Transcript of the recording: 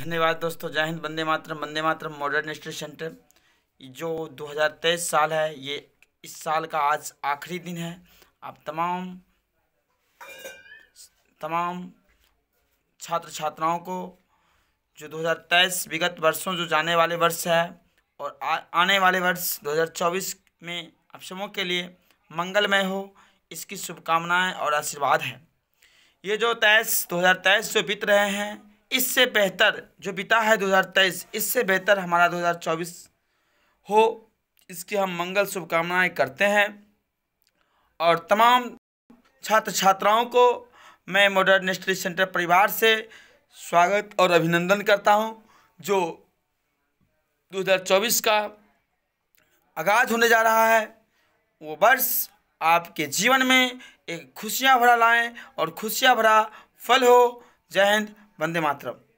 धन्यवाद दोस्तों जय हिंद वंदे मातरम वंदे मातरम मॉडर्न स्टेट सेंटर जो 2023 साल है ये इस साल का आज आखिरी दिन है आप तमाम तमाम छात्र छात्राओं को जो 2023 विगत वर्षों जो जाने वाले वर्ष है और आ, आने वाले वर्ष 2024 में आप सबों के लिए मंगलमय हो इसकी शुभकामनाएं और आशीर्वाद हैं ये जो तेईस दो हज़ार तेईस जो बीत रहे हैं इससे बेहतर जो बिता है 2023 इससे बेहतर हमारा 2024 हो इसकी हम मंगल शुभकामनाएं करते हैं और तमाम छात्र छात्राओं को मैं मॉडर्न स्टडी सेंटर परिवार से स्वागत और अभिनंदन करता हूं जो 2024 का आगाज होने जा रहा है वो वर्ष आपके जीवन में एक खुशियाँ भरा लाएँ और खुशियाँ भरा फल हो जय हिंद वंदे मातरम